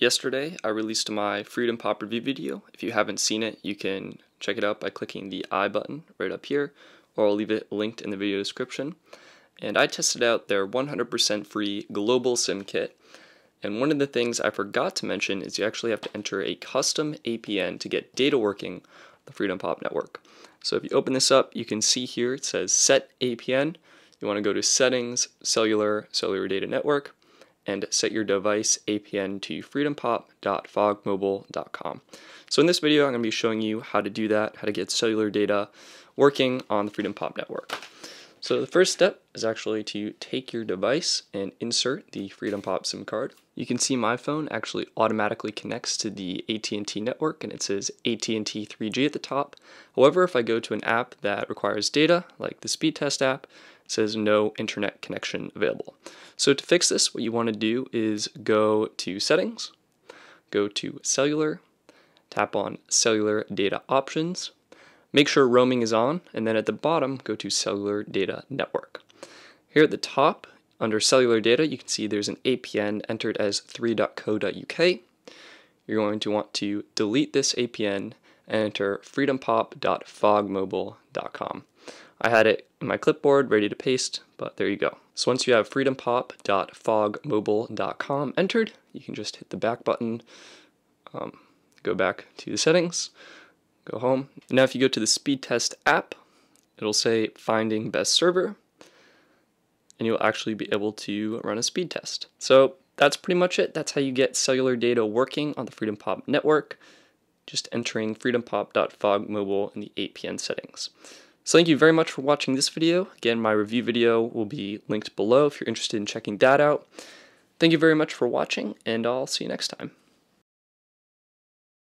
Yesterday, I released my Freedom Pop review video. If you haven't seen it, you can check it out by clicking the I button right up here, or I'll leave it linked in the video description. And I tested out their 100% free global SIM kit. And one of the things I forgot to mention is you actually have to enter a custom APN to get data working the Freedom Pop network. So if you open this up, you can see here it says set APN. You want to go to settings, cellular, cellular data network, and set your device APN to freedompop.fogmobile.com. So in this video, I'm going to be showing you how to do that, how to get cellular data working on the Freedom Pop network. So the first step is actually to take your device and insert the Freedom Pop SIM card. You can see my phone actually automatically connects to the AT&T network and it says AT&T 3G at the top. However, if I go to an app that requires data, like the speed test app, it says no internet connection available. So to fix this, what you want to do is go to settings, go to cellular, tap on cellular data options, Make sure roaming is on, and then at the bottom, go to cellular data network. Here at the top, under cellular data, you can see there's an APN entered as 3.co.uk. You're going to want to delete this APN and enter freedompop.fogmobile.com. I had it in my clipboard ready to paste, but there you go. So once you have freedompop.fogmobile.com entered, you can just hit the back button, um, go back to the settings, Go home. Now if you go to the speed test app, it'll say finding best server and you'll actually be able to run a speed test. So that's pretty much it. That's how you get cellular data working on the Freedom Pop network, just entering freedompop.fogmobile in the APN settings. So thank you very much for watching this video. Again, my review video will be linked below if you're interested in checking that out. Thank you very much for watching, and I'll see you next time.